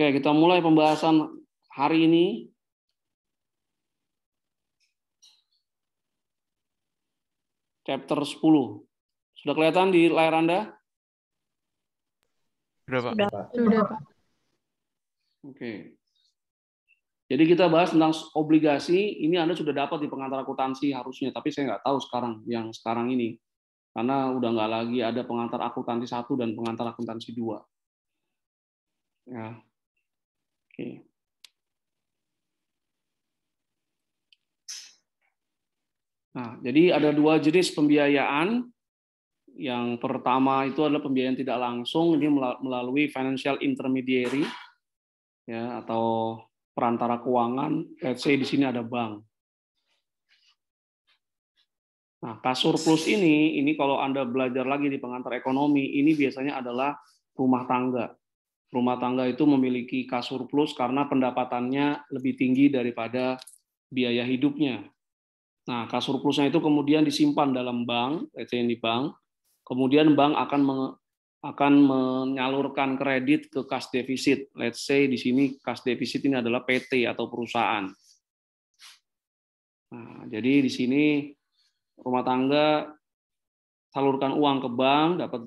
Oke, kita mulai pembahasan hari ini. Chapter 10. Sudah kelihatan di layar Anda? Sudah, Pak. Sudah, Pak. Oke. Jadi kita bahas tentang obligasi, ini Anda sudah dapat di pengantar akuntansi harusnya, tapi saya nggak tahu sekarang, yang sekarang ini. Karena udah nggak lagi ada pengantar akuntansi satu dan pengantar akuntansi dua. Ya, Okay. Nah, jadi ada dua jenis pembiayaan. Yang pertama itu adalah pembiayaan tidak langsung, ini melalui financial intermediary, ya atau perantara keuangan. Let's say di sini ada bank. Nah, kasur plus ini, ini kalau Anda belajar lagi di pengantar ekonomi, ini biasanya adalah rumah tangga rumah tangga itu memiliki kasur plus karena pendapatannya lebih tinggi daripada biaya hidupnya. Nah, kasur plusnya itu kemudian disimpan dalam bank, yang di bank. Kemudian bank akan menge- akan menyalurkan kredit ke kas defisit. Let's say di sini kas defisit ini adalah PT atau perusahaan. Nah, jadi di sini rumah tangga salurkan uang ke bank dapat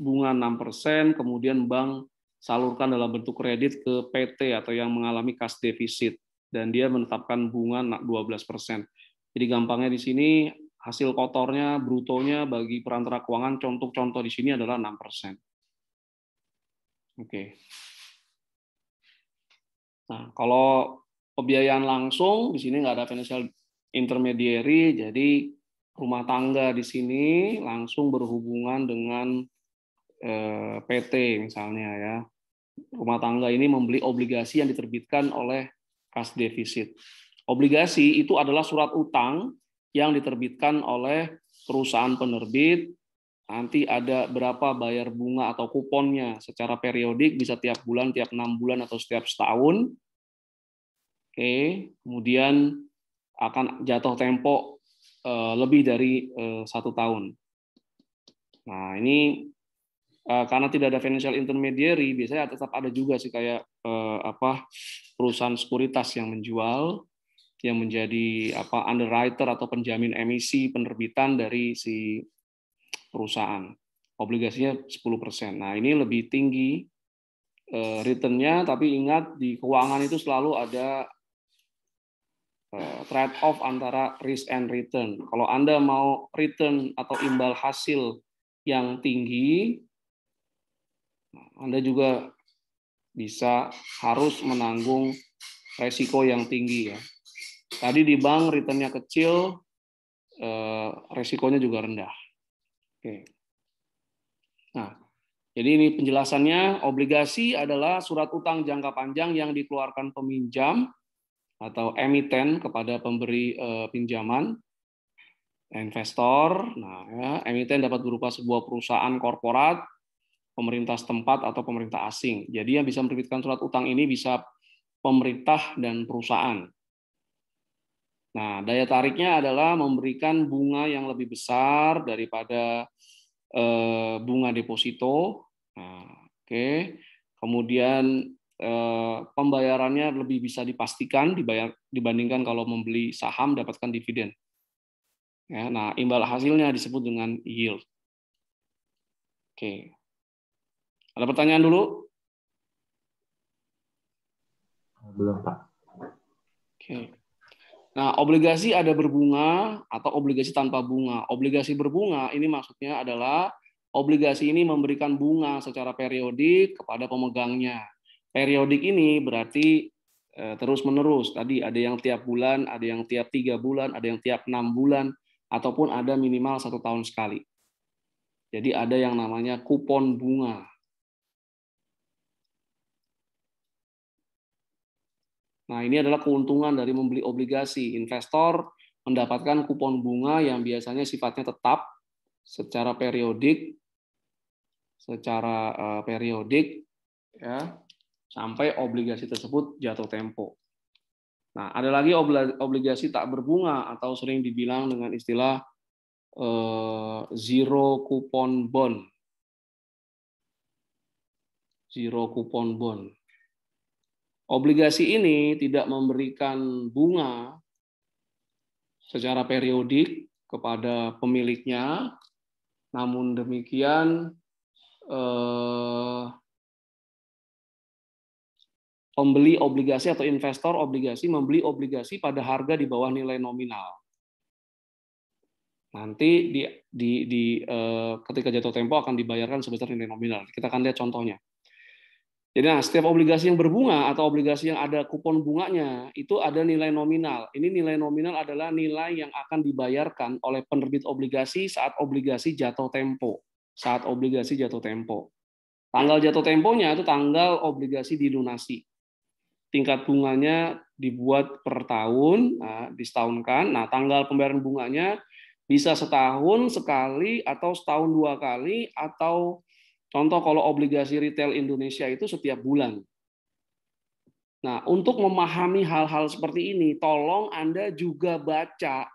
bunga 6%, kemudian bank salurkan dalam bentuk kredit ke PT atau yang mengalami kas defisit dan dia menetapkan bunga 12%. Jadi gampangnya di sini hasil kotornya brutonya bagi perantara keuangan contoh-contoh di sini adalah 6%. Oke. Nah, kalau pembiayaan langsung di sini nggak ada financial intermediary, jadi rumah tangga di sini langsung berhubungan dengan Eh, PT misalnya ya rumah tangga ini membeli obligasi yang diterbitkan oleh kas defisit. Obligasi itu adalah surat utang yang diterbitkan oleh perusahaan penerbit. Nanti ada berapa bayar bunga atau kuponnya secara periodik, bisa tiap bulan, tiap enam bulan, atau setiap setahun. Oke, kemudian akan jatuh tempo eh, lebih dari eh, satu tahun. Nah, ini Eh, karena tidak ada financial intermediary biasanya tetap ada juga sih kayak uh, apa perusahaan sekuritas yang menjual yang menjadi apa underwriter atau penjamin emisi penerbitan dari si perusahaan obligasinya 10%. Nah, ini lebih tinggi uh, returnnya, tapi ingat di keuangan itu selalu ada uh, trade-off antara risk and return. Kalau Anda mau return atau imbal hasil yang tinggi, anda juga bisa harus menanggung resiko yang tinggi ya. Tadi di bank returnnya kecil, eh, resikonya juga rendah. Oke. Nah, jadi ini penjelasannya obligasi adalah surat utang jangka panjang yang dikeluarkan peminjam atau emiten kepada pemberi eh, pinjaman investor. Nah, ya, emiten dapat berupa sebuah perusahaan korporat pemerintah setempat atau pemerintah asing. Jadi yang bisa menerbitkan surat utang ini bisa pemerintah dan perusahaan. Nah, daya tariknya adalah memberikan bunga yang lebih besar daripada eh, bunga deposito. Nah, oke. Okay. Kemudian eh, pembayarannya lebih bisa dipastikan dibayar, dibandingkan kalau membeli saham dapatkan dividen. Ya, nah, imbal hasilnya disebut dengan yield. Oke. Okay. Ada pertanyaan dulu? Belum, Pak. Oke. Nah, obligasi ada berbunga atau obligasi tanpa bunga. Obligasi berbunga ini maksudnya adalah obligasi ini memberikan bunga secara periodik kepada pemegangnya. Periodik ini berarti eh, terus-menerus. Tadi ada yang tiap bulan, ada yang tiap tiga bulan, ada yang tiap enam bulan, ataupun ada minimal satu tahun sekali. Jadi ada yang namanya kupon bunga. Nah, ini adalah keuntungan dari membeli obligasi. Investor mendapatkan kupon bunga yang biasanya sifatnya tetap secara periodik secara eh, periodik ya sampai obligasi tersebut jatuh tempo. Nah, ada lagi obligasi tak berbunga atau sering dibilang dengan istilah eh, zero coupon bond. Zero coupon bond. Obligasi ini tidak memberikan bunga secara periodik kepada pemiliknya, namun demikian eh, pembeli obligasi atau investor obligasi membeli obligasi pada harga di bawah nilai nominal. Nanti di, di, di eh, ketika jatuh tempo akan dibayarkan sebesar nilai nominal. Kita akan lihat contohnya. Jadi nah, setiap obligasi yang berbunga atau obligasi yang ada kupon bunganya itu ada nilai nominal. Ini nilai nominal adalah nilai yang akan dibayarkan oleh penerbit obligasi saat obligasi jatuh tempo. Saat obligasi jatuh tempo. Tanggal jatuh temponya itu tanggal obligasi dilunasi. Tingkat bunganya dibuat per tahun, nah, disetahunkan. Nah, tanggal pembayaran bunganya bisa setahun sekali atau setahun dua kali atau Contoh kalau obligasi retail Indonesia itu setiap bulan. Nah, untuk memahami hal-hal seperti ini, tolong Anda juga baca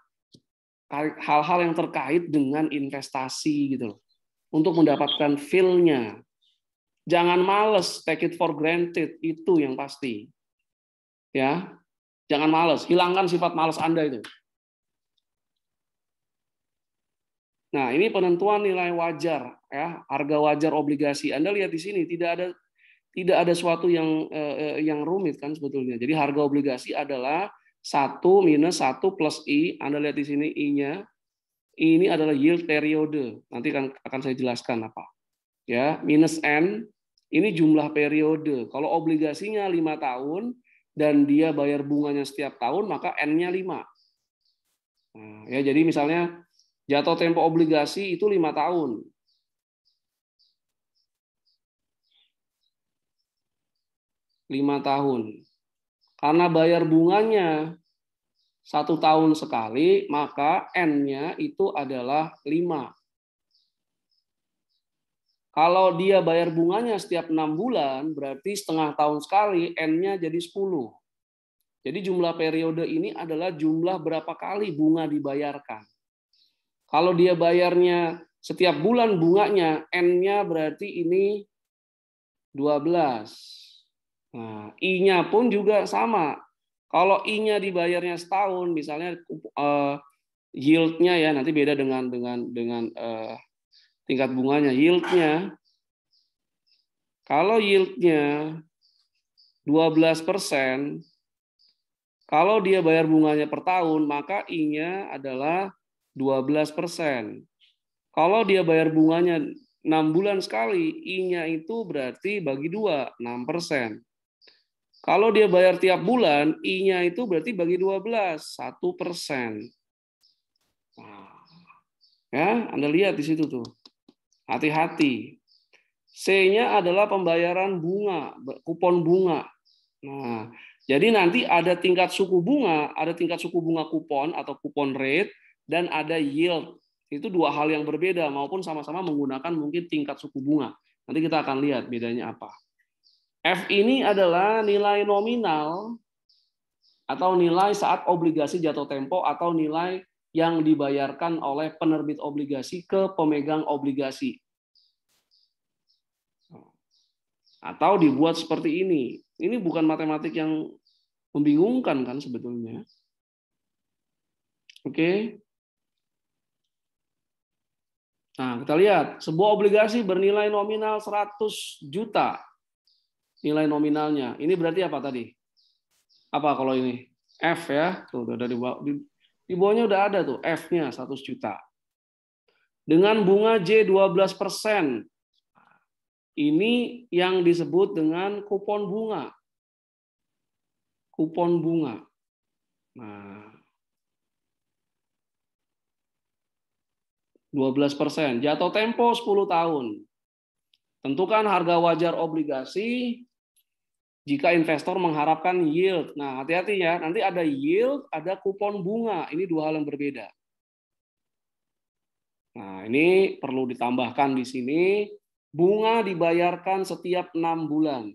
hal-hal yang terkait dengan investasi gitu loh. Untuk mendapatkan feel-nya. Jangan males, take it for granted, itu yang pasti. Ya. Jangan males, hilangkan sifat males Anda itu. Nah, ini penentuan nilai wajar ya harga wajar obligasi Anda lihat di sini tidak ada tidak ada suatu yang eh, eh, yang rumit kan sebetulnya jadi harga obligasi adalah satu minus satu plus i Anda lihat di sini i-nya ini adalah yield periode nanti akan akan saya jelaskan apa ya minus n ini jumlah periode kalau obligasinya lima tahun dan dia bayar bunganya setiap tahun maka n-nya lima Nah, ya jadi misalnya jatuh tempo obligasi itu lima tahun lima tahun. Karena bayar bunganya satu tahun sekali, maka N-nya itu adalah 5. Kalau dia bayar bunganya setiap enam bulan, berarti setengah tahun sekali N-nya jadi 10. Jadi jumlah periode ini adalah jumlah berapa kali bunga dibayarkan. Kalau dia bayarnya setiap bulan bunganya, N-nya berarti ini 12. Nah, I-nya pun juga sama. Kalau I-nya dibayarnya setahun, misalnya uh, yield-nya ya nanti beda dengan dengan dengan uh, tingkat bunganya yield-nya. Kalau yield-nya 12 persen, kalau dia bayar bunganya per tahun, maka I-nya adalah 12 persen. Kalau dia bayar bunganya 6 bulan sekali, I-nya itu berarti bagi dua 6 persen. Kalau dia bayar tiap bulan, I-nya itu berarti bagi 12, 1 persen. Nah, ya, Anda lihat di situ tuh. Hati-hati. C-nya adalah pembayaran bunga, kupon bunga. Nah, jadi nanti ada tingkat suku bunga, ada tingkat suku bunga kupon atau kupon rate, dan ada yield. Itu dua hal yang berbeda, maupun sama-sama menggunakan mungkin tingkat suku bunga. Nanti kita akan lihat bedanya apa. F ini adalah nilai nominal atau nilai saat obligasi jatuh tempo atau nilai yang dibayarkan oleh penerbit obligasi ke pemegang obligasi. Atau dibuat seperti ini. Ini bukan matematik yang membingungkan kan sebetulnya. Oke. Nah, kita lihat. Sebuah obligasi bernilai nominal 100 juta nilai nominalnya. Ini berarti apa tadi? Apa kalau ini? F ya. Tuh udah di bawah di, di bawahnya udah ada tuh F-nya 100 juta. Dengan bunga J 12%. Ini yang disebut dengan kupon bunga. Kupon bunga. Nah, 12 persen. Jatuh tempo 10 tahun. Tentukan harga wajar obligasi jika investor mengharapkan yield. Nah, hati-hati ya, nanti ada yield, ada kupon bunga. Ini dua hal yang berbeda. Nah, ini perlu ditambahkan di sini, bunga dibayarkan setiap enam bulan.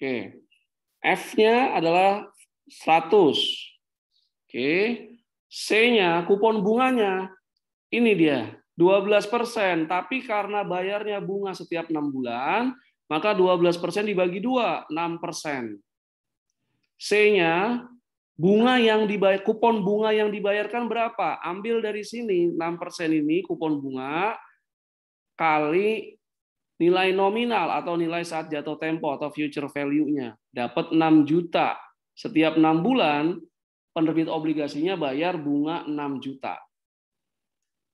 Oke. F-nya adalah 100. Oke. C-nya kupon bunganya. Ini dia, 12%. Tapi karena bayarnya bunga setiap 6 bulan, maka 12% dibagi 2, 6%. C-nya bunga yang dibayar kupon bunga yang dibayarkan berapa? Ambil dari sini 6% ini kupon bunga kali nilai nominal atau nilai saat jatuh tempo atau future value-nya dapat 6 juta. Setiap 6 bulan penerbit obligasinya bayar bunga 6 juta.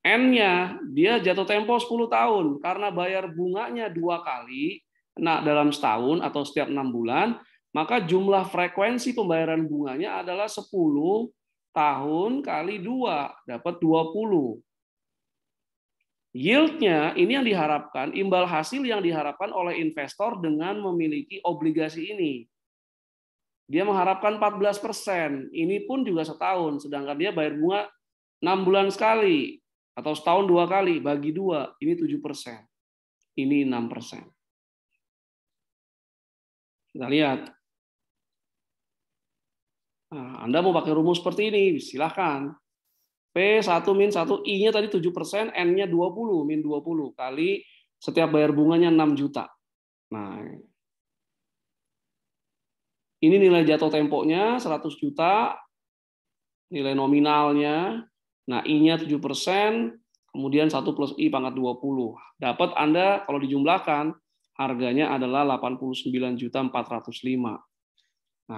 N-nya dia jatuh tempo 10 tahun karena bayar bunganya dua kali nah dalam setahun atau setiap 6 bulan, maka jumlah frekuensi pembayaran bunganya adalah 10 tahun kali 2 dapat 20. Yieldnya ini yang diharapkan, imbal hasil yang diharapkan oleh investor dengan memiliki obligasi ini. Dia mengharapkan 14 persen, ini pun juga setahun, sedangkan dia bayar bunga 6 bulan sekali, atau setahun dua kali, bagi dua, ini tujuh persen, ini enam persen. Kita lihat. Nah, Anda mau pakai rumus seperti ini, silahkan. P1 min 1, I-nya tadi 7 persen, N-nya 20, min 20, kali setiap bayar bunganya 6 juta. Nah, ini nilai jatuh temponya 100 juta, nilai nominalnya, nah I-nya 7 persen, kemudian 1 plus I pangkat 20. Dapat Anda, kalau dijumlahkan, harganya adalah 89.405. Nah,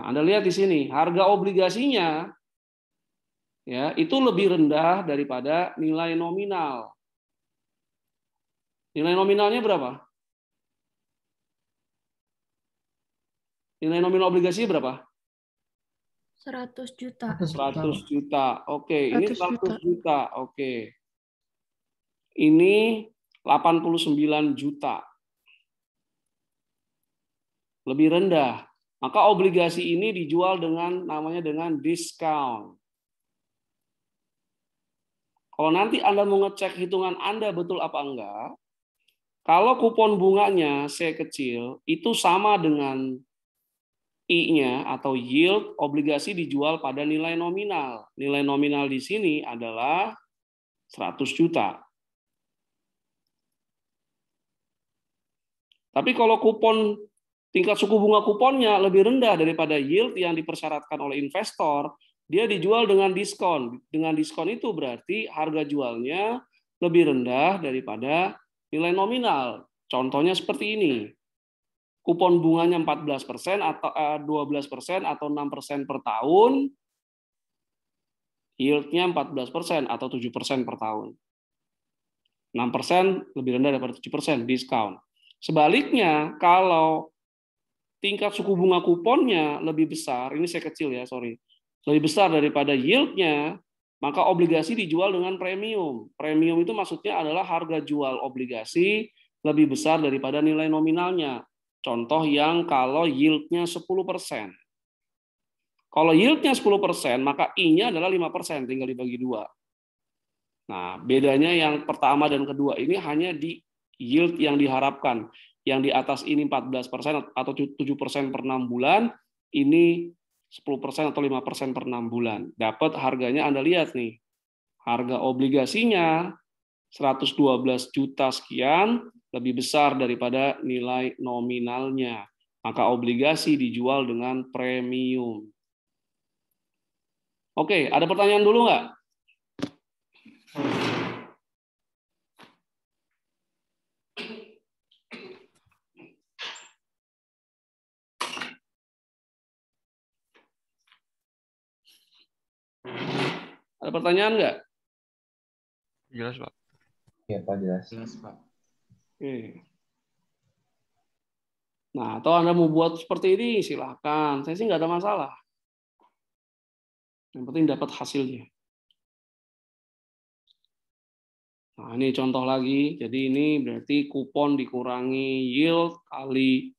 Anda lihat di sini, harga obligasinya ya itu lebih rendah daripada nilai nominal. Nilai nominalnya berapa? Nilai nominal obligasi berapa? 100 juta. 100 juta. Oke, okay. ini 100 juta. juta. Oke. Okay. Ini 89 juta. Lebih rendah. Maka obligasi ini dijual dengan namanya dengan discount. Kalau nanti Anda mau ngecek hitungan Anda betul apa enggak, kalau kupon bunganya C kecil, itu sama dengan I-nya atau yield obligasi dijual pada nilai nominal. Nilai nominal di sini adalah 100 juta. Tapi kalau kupon tingkat suku bunga kuponnya lebih rendah daripada yield yang dipersyaratkan oleh investor, dia dijual dengan diskon. Dengan diskon itu berarti harga jualnya lebih rendah daripada nilai nominal. Contohnya seperti ini. Kupon bunganya 14% atau 12% eh, atau 6% per tahun. Yieldnya 14% atau 7% per tahun. 6% lebih rendah daripada 7% diskon. Sebaliknya, kalau tingkat suku bunga kuponnya lebih besar, ini saya kecil ya, sorry lebih besar daripada yieldnya, maka obligasi dijual dengan premium. Premium itu maksudnya adalah harga jual obligasi lebih besar daripada nilai nominalnya. Contoh yang kalau yieldnya 10%. Kalau yieldnya 10%, maka I-nya adalah 5%, tinggal dibagi dua. Nah, bedanya yang pertama dan kedua ini hanya di yield yang diharapkan. Yang di atas ini 14% atau 7% per 6 bulan, ini 10% atau 5% per 6 bulan. Dapat harganya Anda lihat nih. Harga obligasinya 112 juta sekian lebih besar daripada nilai nominalnya. Maka obligasi dijual dengan premium. Oke, ada pertanyaan dulu nggak? Ada pertanyaan nggak? Jelas, Pak. Iya, Pak, jelas. Jelas, Pak. Oke. Nah, atau Anda mau buat seperti ini, silahkan. Saya sih nggak ada masalah. Yang penting dapat hasilnya. Nah, ini contoh lagi. Jadi ini berarti kupon dikurangi yield kali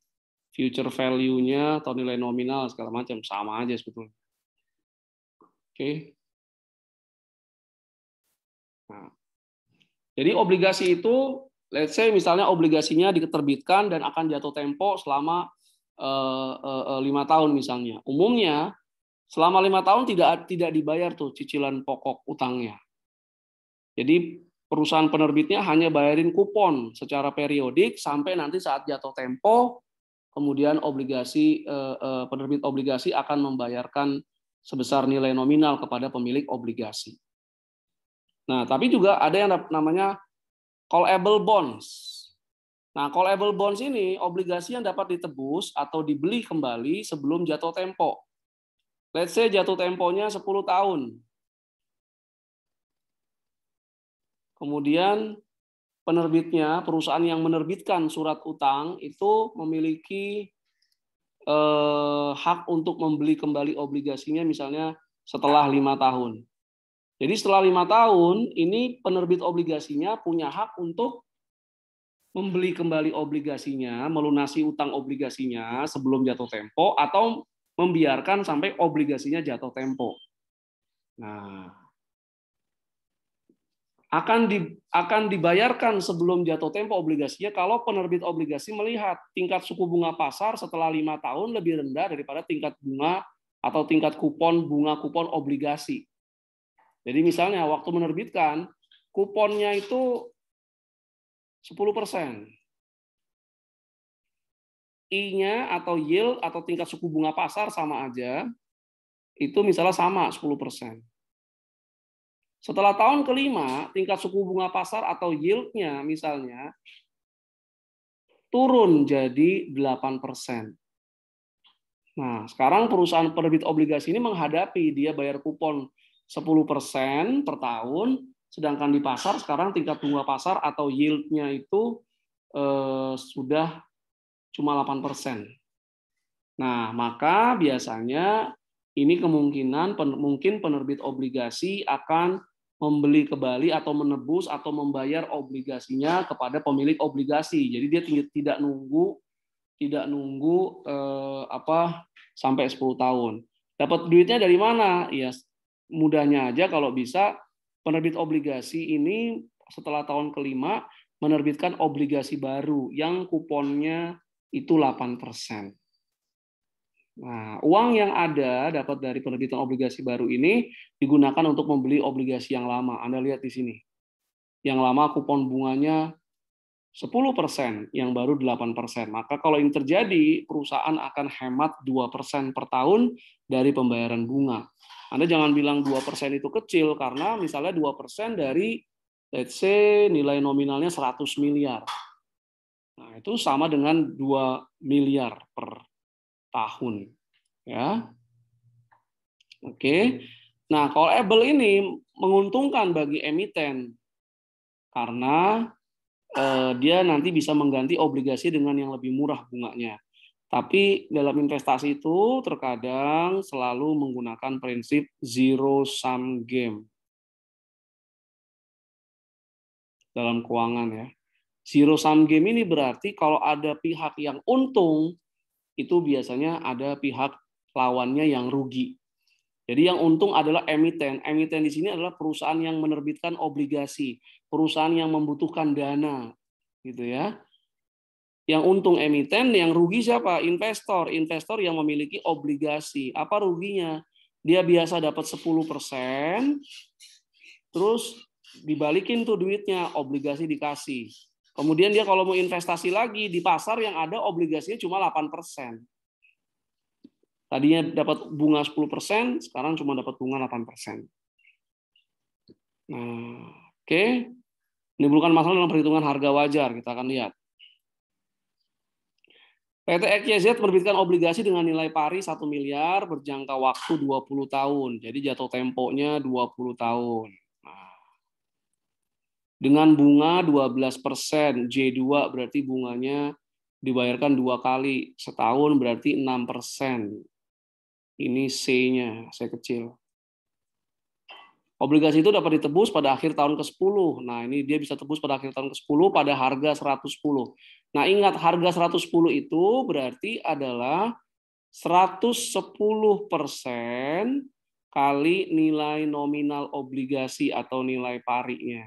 future value-nya atau nilai nominal segala macam sama aja sebetulnya. Oke. Hmm. jadi obligasi itu, let's say misalnya obligasinya diterbitkan dan akan jatuh tempo selama eh, eh, eh, lima tahun misalnya. Umumnya selama lima tahun tidak tidak dibayar tuh cicilan pokok utangnya. Jadi perusahaan penerbitnya hanya bayarin kupon secara periodik sampai nanti saat jatuh tempo, kemudian obligasi penerbit obligasi akan membayarkan sebesar nilai nominal kepada pemilik obligasi. Nah, tapi juga ada yang namanya callable bonds. Nah, callable bonds ini obligasi yang dapat ditebus atau dibeli kembali sebelum jatuh tempo. Let's say jatuh temponya 10 tahun. Kemudian penerbitnya, perusahaan yang menerbitkan surat utang itu memiliki eh, hak untuk membeli kembali obligasinya misalnya setelah lima tahun. Jadi setelah lima tahun, ini penerbit obligasinya punya hak untuk membeli kembali obligasinya, melunasi utang obligasinya sebelum jatuh tempo, atau membiarkan sampai obligasinya jatuh tempo. Nah, akan di, akan dibayarkan sebelum jatuh tempo obligasinya kalau penerbit obligasi melihat tingkat suku bunga pasar setelah lima tahun lebih rendah daripada tingkat bunga atau tingkat kupon bunga kupon obligasi. Jadi misalnya waktu menerbitkan kuponnya itu 10 persen. I-nya atau yield atau tingkat suku bunga pasar sama aja, itu misalnya sama 10 persen. Setelah tahun kelima, tingkat suku bunga pasar atau yieldnya misalnya turun jadi 8 persen. Nah, sekarang perusahaan penerbit obligasi ini menghadapi dia bayar kupon 10% per tahun, sedangkan di pasar sekarang tingkat bunga pasar atau yield-nya itu eh, sudah cuma 8%. Nah, maka biasanya ini kemungkinan mungkin penerbit obligasi akan membeli kembali atau menebus atau membayar obligasinya kepada pemilik obligasi. Jadi dia tidak nunggu tidak nunggu eh, apa sampai 10 tahun. Dapat duitnya dari mana? Ya mudahnya aja kalau bisa penerbit obligasi ini setelah tahun kelima menerbitkan obligasi baru yang kuponnya itu 8%. Nah, uang yang ada dapat dari penerbitan obligasi baru ini digunakan untuk membeli obligasi yang lama. Anda lihat di sini. Yang lama kupon bunganya 10%, yang baru 8%. Maka kalau ini terjadi, perusahaan akan hemat 2% per tahun dari pembayaran bunga. Anda jangan bilang 2% itu kecil karena misalnya 2% dari let's say nilai nominalnya 100 miliar. Nah, itu sama dengan 2 miliar per tahun, ya. Oke. Nah, callable ini menguntungkan bagi emiten karena eh, dia nanti bisa mengganti obligasi dengan yang lebih murah bunganya. Tapi dalam investasi itu terkadang selalu menggunakan prinsip zero sum game. Dalam keuangan ya. Zero sum game ini berarti kalau ada pihak yang untung, itu biasanya ada pihak lawannya yang rugi. Jadi yang untung adalah emiten. Emiten di sini adalah perusahaan yang menerbitkan obligasi, perusahaan yang membutuhkan dana, gitu ya. Yang untung emiten, yang rugi siapa? Investor. Investor yang memiliki obligasi. Apa ruginya? Dia biasa dapat 10%, terus dibalikin tuh duitnya, obligasi dikasih. Kemudian dia kalau mau investasi lagi di pasar yang ada obligasinya cuma 8%. Tadinya dapat bunga 10%, sekarang cuma dapat bunga 8%. Nah, oke. Okay. bukan masalah dalam perhitungan harga wajar, kita akan lihat. PT XYZ menerbitkan obligasi dengan nilai pari 1 miliar berjangka waktu 20 tahun. Jadi jatuh temponya 20 tahun. Nah. dengan bunga 12 persen, J2 berarti bunganya dibayarkan dua kali. Setahun berarti 6 persen. Ini C-nya, saya kecil. Obligasi itu dapat ditebus pada akhir tahun ke-10. Nah, ini dia bisa tebus pada akhir tahun ke-10 pada harga 110. Nah, ingat harga 110 itu berarti adalah 110% kali nilai nominal obligasi atau nilai parinya.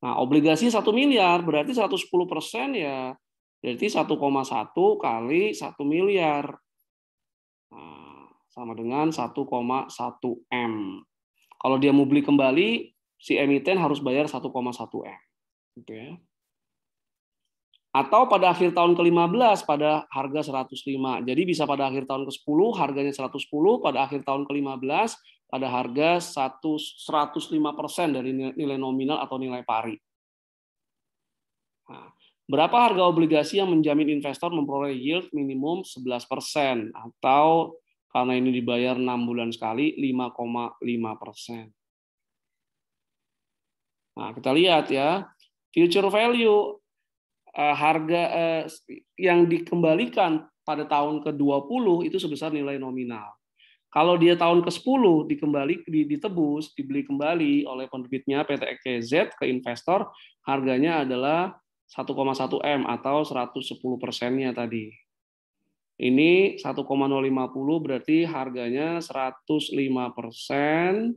Nah, obligasi 1 miliar berarti 110% ya berarti 1,1 kali 1 miliar. Nah, sama dengan 1,1 M. Kalau dia mau beli kembali, si emiten harus bayar 1,1 M. Gitu ya. Atau pada akhir tahun ke-15 pada harga 105. Jadi bisa pada akhir tahun ke-10 harganya 110, pada akhir tahun ke-15 pada harga 105% dari nilai nominal atau nilai pari. Nah, Berapa harga obligasi yang menjamin investor memperoleh yield minimum 11% atau karena ini dibayar 6 bulan sekali 5,5%. Nah, kita lihat ya, future value eh, harga eh, yang dikembalikan pada tahun ke-20 itu sebesar nilai nominal. Kalau dia tahun ke-10 dikembali ditebus, dibeli kembali oleh penerbitnya PT EKZ ke investor, harganya adalah 1,1 M atau 110 persennya tadi. Ini 1,050 berarti harganya 105 persen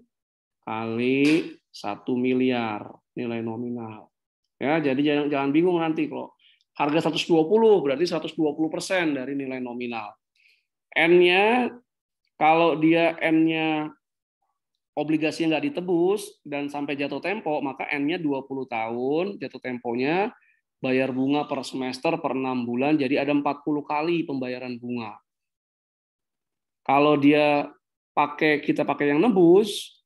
kali 1 miliar nilai nominal. Ya, jadi jangan, jangan bingung nanti kalau harga 120 berarti 120 persen dari nilai nominal. N-nya kalau dia N-nya obligasinya nggak ditebus dan sampai jatuh tempo, maka N-nya 20 tahun jatuh temponya, bayar bunga per semester per enam bulan, jadi ada 40 kali pembayaran bunga. Kalau dia pakai kita pakai yang nebus,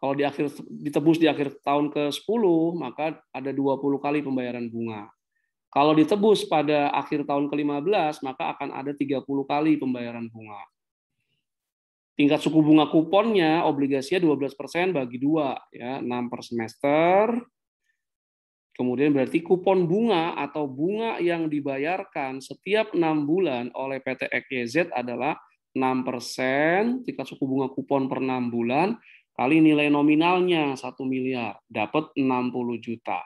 kalau di akhir ditebus di akhir tahun ke-10, maka ada 20 kali pembayaran bunga. Kalau ditebus pada akhir tahun ke-15, maka akan ada 30 kali pembayaran bunga. Tingkat suku bunga kuponnya obligasinya 12% bagi dua ya, 6 per semester Kemudian berarti kupon bunga atau bunga yang dibayarkan setiap enam bulan oleh PT XYZ adalah 6% tingkat suku bunga kupon per enam bulan kali nilai nominalnya satu miliar, dapat 60 juta.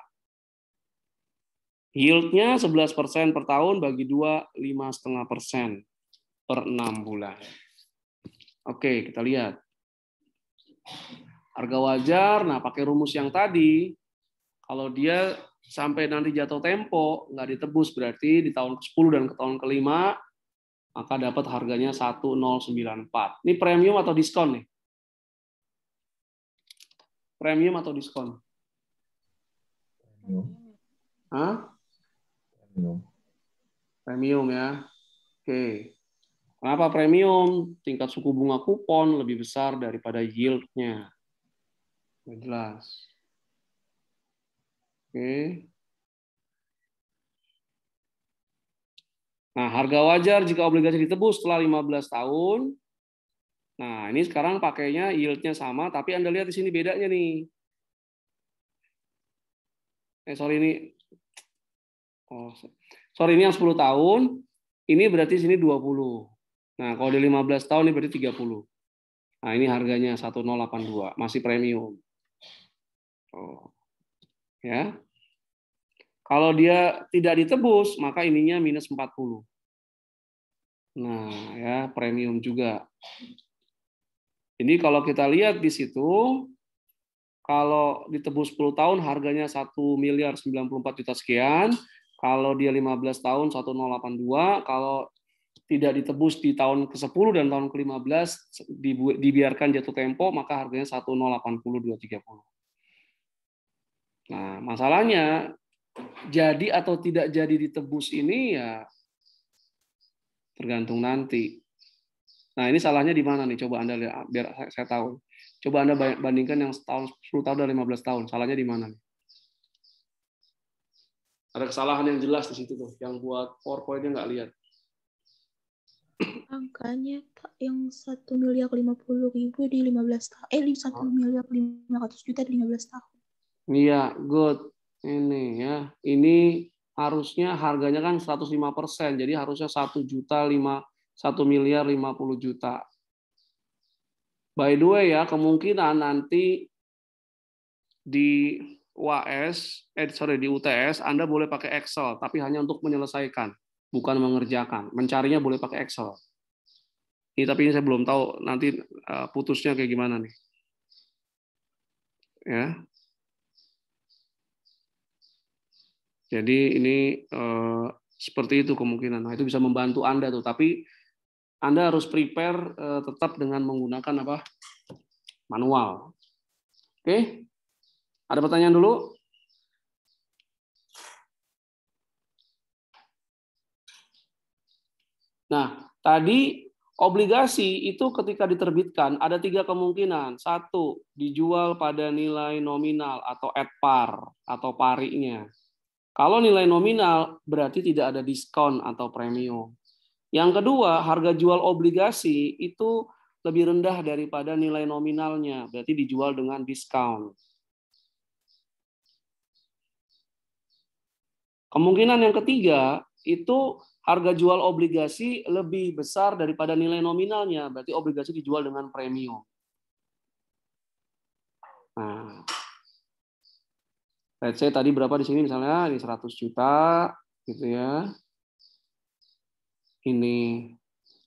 Yieldnya 11% per tahun bagi dua lima 2, persen per enam bulan. Oke, kita lihat. Harga wajar, nah pakai rumus yang tadi, kalau dia sampai nanti jatuh tempo, nggak ditebus berarti di tahun ke-10 dan ke tahun ke-5, maka dapat harganya 1094. Ini premium atau diskon nih? Premium atau diskon? Premium. Hah? Premium. Premium ya. Oke. Kenapa premium? Tingkat suku bunga kupon lebih besar daripada yield-nya. Jelas. Oke. Hmm. Nah, harga wajar jika obligasi ditebus setelah 15 tahun. Nah, ini sekarang pakainya yieldnya sama, tapi Anda lihat di sini bedanya nih. Eh, sorry ini. Oh, sorry ini yang 10 tahun, ini berarti sini 20. Nah, kalau di 15 tahun ini berarti 30. Nah, ini harganya 1082, masih premium. Oh. Ya. Kalau dia tidak ditebus, maka ininya minus 40. Nah, ya premium juga. Ini kalau kita lihat di situ, kalau ditebus 10 tahun harganya 1 miliar 94 juta sekian, kalau dia 15 tahun 1082, kalau tidak ditebus di tahun ke-10 dan tahun ke-15 dibiarkan jatuh tempo maka harganya 1080230. Nah, masalahnya jadi atau tidak jadi ditebus ini ya tergantung nanti. Nah ini salahnya di mana nih? Coba Anda lihat, biar saya tahu. Coba Anda bandingkan yang setahun, 10 tahun dan 15 tahun. Salahnya di mana nih? Ada kesalahan yang jelas di situ tuh, yang buat PowerPoint-nya nggak lihat. Angkanya Pak yang satu miliar lima puluh ribu di lima belas tahun. Eh, satu oh. miliar lima ratus juta di lima belas tahun. Iya, good ini ya. Ini harusnya harganya kan 105%, persen, jadi harusnya satu juta lima, satu miliar 50 juta. By the way ya, kemungkinan nanti di UAS, eh sorry di UTS, Anda boleh pakai Excel, tapi hanya untuk menyelesaikan, bukan mengerjakan. Mencarinya boleh pakai Excel. Ini tapi ini saya belum tahu nanti eh, putusnya kayak gimana nih. Ya, Jadi ini eh, seperti itu kemungkinan. Nah, itu bisa membantu Anda tuh, tapi Anda harus prepare eh, tetap dengan menggunakan apa? manual. Oke. Ada pertanyaan dulu? Nah, tadi obligasi itu ketika diterbitkan ada tiga kemungkinan. Satu, dijual pada nilai nominal atau at par atau parinya. Kalau nilai nominal berarti tidak ada diskon atau premium. Yang kedua, harga jual obligasi itu lebih rendah daripada nilai nominalnya, berarti dijual dengan diskon. Kemungkinan yang ketiga itu harga jual obligasi lebih besar daripada nilai nominalnya, berarti obligasi dijual dengan premium. Nah, let's say tadi berapa di sini misalnya ini 100 juta gitu ya. Ini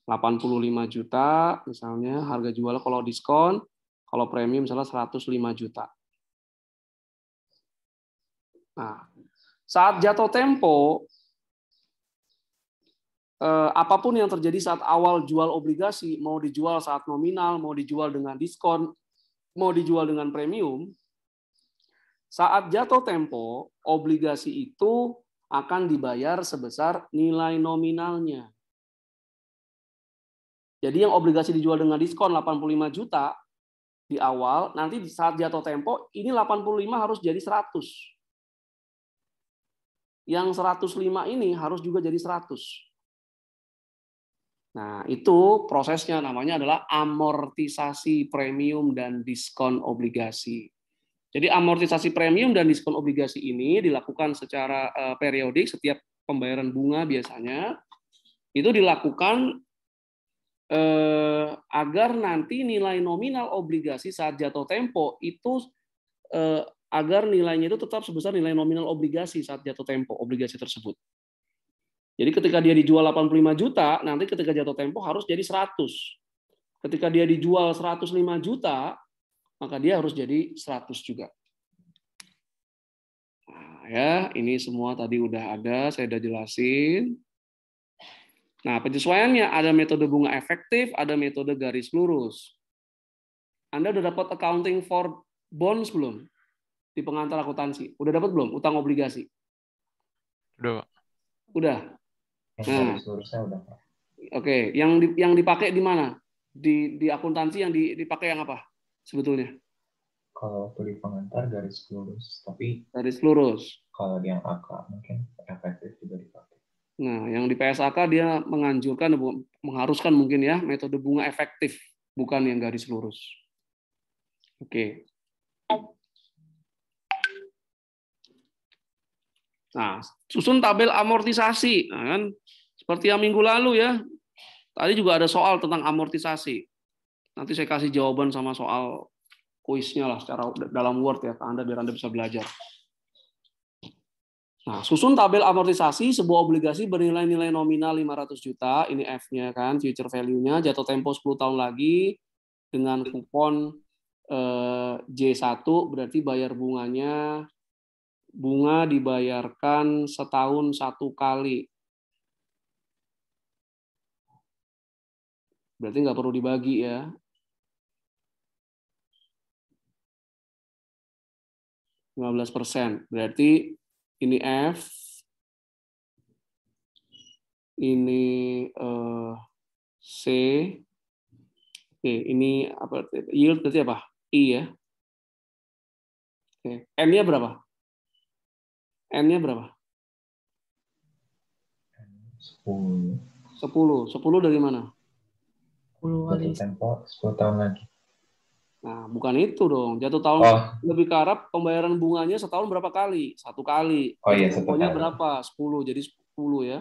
85 juta misalnya harga jual kalau diskon, kalau premium misalnya 105 juta. Nah, saat jatuh tempo eh, apapun yang terjadi saat awal jual obligasi, mau dijual saat nominal, mau dijual dengan diskon, mau dijual dengan premium, saat jatuh tempo, obligasi itu akan dibayar sebesar nilai nominalnya. Jadi yang obligasi dijual dengan diskon 85 juta di awal, nanti saat jatuh tempo ini 85 harus jadi 100 yang 105 ini harus juga jadi 100. Nah, itu prosesnya namanya adalah amortisasi premium dan diskon obligasi. Jadi amortisasi premium dan diskon obligasi ini dilakukan secara eh, periodik setiap pembayaran bunga biasanya itu dilakukan eh, agar nanti nilai nominal obligasi saat jatuh tempo itu eh, agar nilainya itu tetap sebesar nilai nominal obligasi saat jatuh tempo obligasi tersebut. Jadi ketika dia dijual 85 juta, nanti ketika jatuh tempo harus jadi 100. Ketika dia dijual 105 juta, maka dia harus jadi 100 juga. Nah, ya, ini semua tadi udah ada, saya udah jelasin. Nah, penyesuaiannya ada metode bunga efektif, ada metode garis lurus. Anda udah dapat accounting for bonds belum? Di pengantar akuntansi. Udah dapat belum? Utang obligasi. Udah, Pak. Udah. Nah. Oke, okay. yang yang dipakai di mana? Di di akuntansi yang dipakai yang apa? sebetulnya? Kalau tuli pengantar garis lurus, tapi garis lurus. Kalau yang AK mungkin efektif juga dipakai. Nah, yang di PSAK dia menganjurkan mengharuskan mungkin ya metode bunga efektif, bukan yang garis lurus. Oke. Nah, susun tabel amortisasi, nah kan? Seperti yang minggu lalu ya. Tadi juga ada soal tentang amortisasi. Nanti saya kasih jawaban sama soal kuisnya lah secara dalam Word ya Anda biar Anda bisa belajar. Nah, susun tabel amortisasi sebuah obligasi bernilai nilai nominal 500 juta, ini F-nya kan, future value-nya, jatuh tempo 10 tahun lagi dengan kupon eh, J1 berarti bayar bunganya bunga dibayarkan setahun satu kali. Berarti nggak perlu dibagi ya. persen Berarti ini F, ini uh, C, oke, ini apa yield berarti apa? I ya. Oke, N-nya berapa? N-nya berapa? 10. 10. 10 dari mana? 10 kali. Tempo 10 tahun lagi. Nah, bukan itu dong. Jatuh tahun oh. lebih ke Arab, pembayaran bunganya setahun berapa kali? Satu kali. Oh iya, satu kali. berapa? 10. Jadi 10 ya.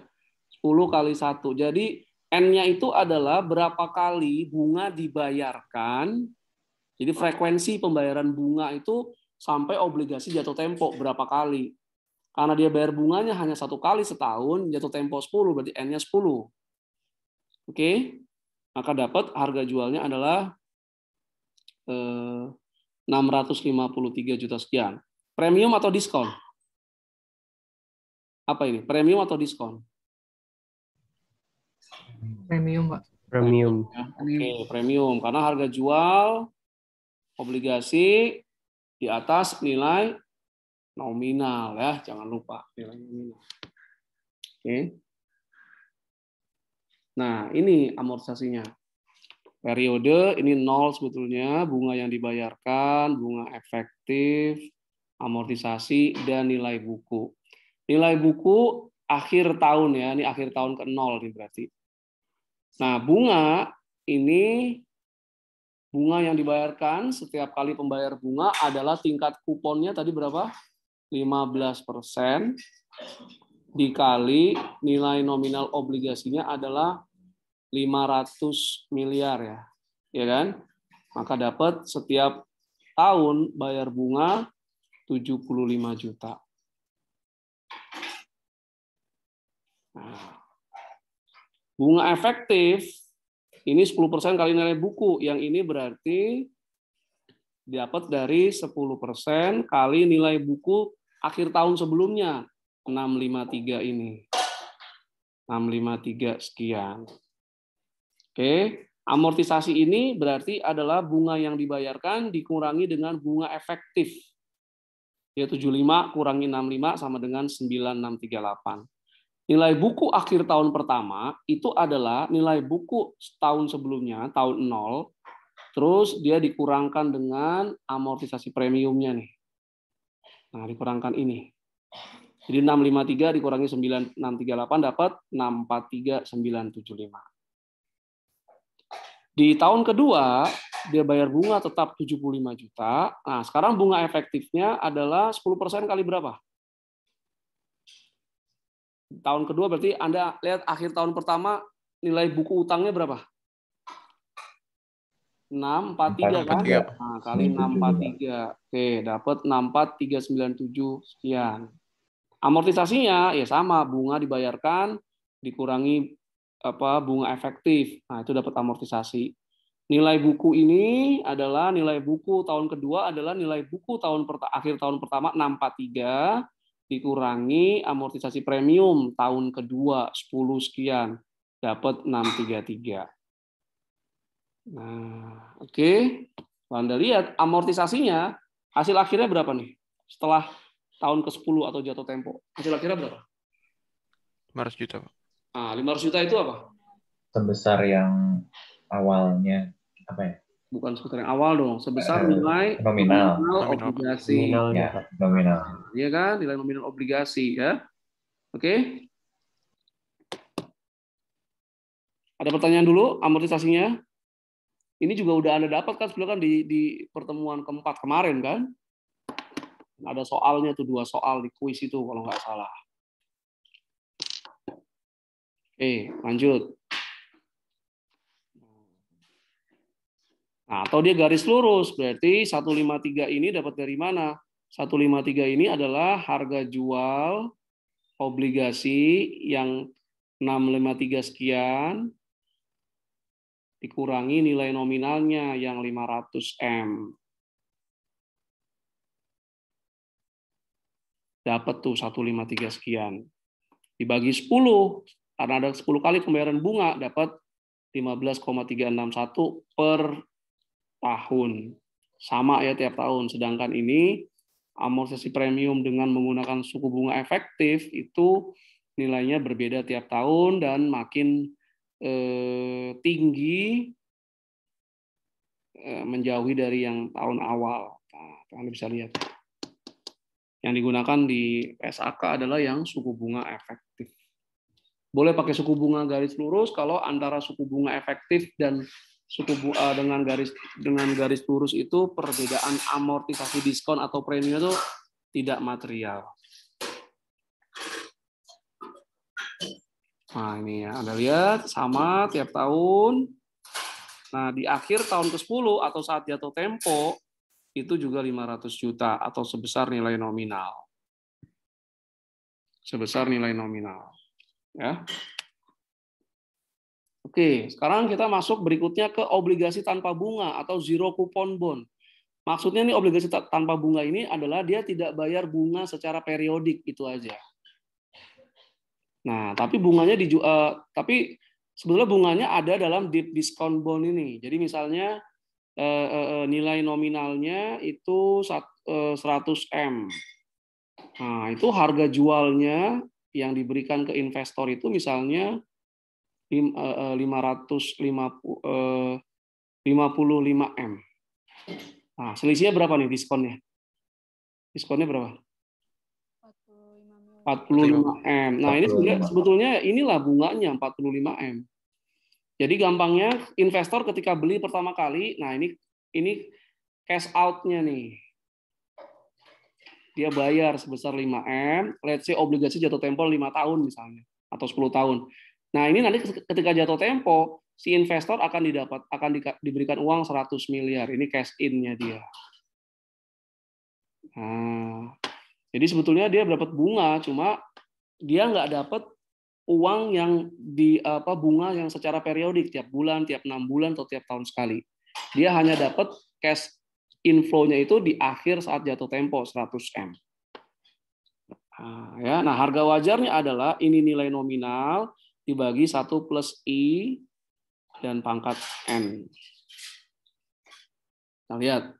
10 kali satu Jadi N-nya itu adalah berapa kali bunga dibayarkan. Jadi frekuensi pembayaran bunga itu sampai obligasi jatuh tempo berapa kali. Karena dia bayar bunganya hanya satu kali setahun, jatuh tempo 10, berarti N-nya 10. Oke? Okay? maka dapat harga jualnya adalah eh, 653 juta sekian. Premium atau diskon? Apa ini? Premium atau diskon? Premium, Pak. Premium. Ya, oke, okay, premium karena harga jual obligasi di atas nilai nominal ya, jangan lupa nilai nominal. Oke. Okay. Nah, ini amortisasinya. Periode ini nol sebetulnya, bunga yang dibayarkan, bunga efektif, amortisasi, dan nilai buku. Nilai buku akhir tahun ya, ini akhir tahun ke nol nih berarti. Nah, bunga ini bunga yang dibayarkan setiap kali pembayar bunga adalah tingkat kuponnya tadi berapa? 15% dikali nilai nominal obligasinya adalah 500 miliar ya. Ya kan? Maka dapat setiap tahun bayar bunga 75 juta. Nah, bunga efektif ini 10% kali nilai buku. Yang ini berarti dapat dari 10% kali nilai buku akhir tahun sebelumnya 653 ini. 653 sekian. Oke, amortisasi ini berarti adalah bunga yang dibayarkan dikurangi dengan bunga efektif. Ya 75 kurangi 65 sama dengan 9638. Nilai buku akhir tahun pertama itu adalah nilai buku tahun sebelumnya, tahun 0, terus dia dikurangkan dengan amortisasi premiumnya nih. Nah, dikurangkan ini. Jadi 653 dikurangi 9638 dapat 643975. Di tahun kedua, dia bayar bunga tetap 75 juta. Nah, sekarang bunga efektifnya adalah 10% kali berapa? Tahun kedua berarti Anda lihat akhir tahun pertama nilai buku utangnya berapa? 643 kan? Nah, kali 643. Oke, dapat 64397 sekian. Amortisasinya ya sama, bunga dibayarkan dikurangi apa bunga efektif. Nah, itu dapat amortisasi. Nilai buku ini adalah nilai buku tahun kedua adalah nilai buku tahun akhir tahun pertama 643 dikurangi amortisasi premium tahun kedua 10 sekian dapat 633. Nah, oke. Okay. Anda lihat amortisasinya hasil akhirnya berapa nih? Setelah tahun ke-10 atau jatuh tempo. Hasil akhirnya berapa? 500 juta, Pak. Ah, 500 juta itu apa? Sebesar yang awalnya apa ya? Bukan sebesar yang awal dong, sebesar uh, nilai nominal, nominal obligasi. Nominal, ya, nominal. Iya kan, nilai nominal obligasi ya. Oke. Okay. Ada pertanyaan dulu amortisasinya? Ini juga udah Anda dapat kan sebelum kan di, di pertemuan keempat kemarin kan? Ada soalnya tuh dua soal di kuis itu kalau nggak salah. Oke, eh, lanjut. Nah, atau dia garis lurus, berarti 153 ini dapat dari mana? 153 ini adalah harga jual obligasi yang 653 sekian dikurangi nilai nominalnya yang 500 M. Dapat tuh 153 sekian. Dibagi 10, karena ada 10 kali pembayaran bunga dapat 15,361 per tahun. Sama ya tiap tahun. Sedangkan ini amortisasi premium dengan menggunakan suku bunga efektif itu nilainya berbeda tiap tahun dan makin eh, tinggi eh, menjauhi dari yang tahun awal. Nah, Anda bisa lihat. Yang digunakan di SAK adalah yang suku bunga efektif boleh pakai suku bunga garis lurus kalau antara suku bunga efektif dan suku bunga eh, dengan garis dengan garis lurus itu perbedaan amortisasi diskon atau premi itu tidak material. Nah, ini ya, Anda lihat sama tiap tahun. Nah, di akhir tahun ke-10 atau saat jatuh tempo itu juga 500 juta atau sebesar nilai nominal. Sebesar nilai nominal. Ya. Oke, sekarang kita masuk berikutnya ke obligasi tanpa bunga atau zero coupon bond. Maksudnya nih obligasi tanpa bunga ini adalah dia tidak bayar bunga secara periodik itu aja. Nah, tapi bunganya di uh, eh, tapi sebenarnya bunganya ada dalam deep discount bond ini. Jadi misalnya uh, uh, nilai nominalnya itu 100 M. Nah, itu harga jualnya yang diberikan ke investor itu misalnya 555 eh, eh, eh, m. Nah, selisihnya berapa nih diskonnya? Diskonnya berapa? 45 m. Nah, ini sebenarnya, sebetulnya inilah bunganya 45 m. Jadi gampangnya investor ketika beli pertama kali, nah ini ini cash out-nya nih dia bayar sebesar 5M, let's say obligasi jatuh tempo 5 tahun misalnya atau 10 tahun. Nah, ini nanti ketika jatuh tempo, si investor akan didapat akan di, diberikan uang 100 miliar. Ini cash in-nya dia. Nah, jadi sebetulnya dia dapat bunga, cuma dia nggak dapat uang yang di apa bunga yang secara periodik tiap bulan, tiap enam bulan atau tiap tahun sekali. Dia hanya dapat cash inflow itu di akhir saat jatuh tempo 100 M. Nah, ya, nah harga wajarnya adalah ini nilai nominal dibagi 1 plus I dan pangkat N. Nah, lihat.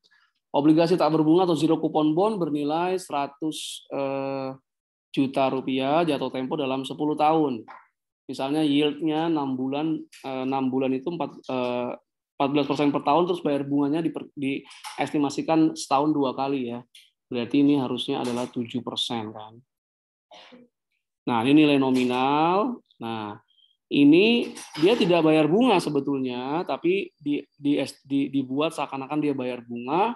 Obligasi tak berbunga atau zero coupon bond bernilai 100 eh, juta rupiah jatuh tempo dalam 10 tahun. Misalnya yieldnya nya 6 bulan eh, enam bulan itu 4 14% per tahun terus bayar bunganya di, estimasikan setahun dua kali ya. Berarti ini harusnya adalah tujuh persen kan. Nah, ini nilai nominal. Nah, ini dia tidak bayar bunga sebetulnya, tapi di, di, di, dibuat seakan-akan dia bayar bunga,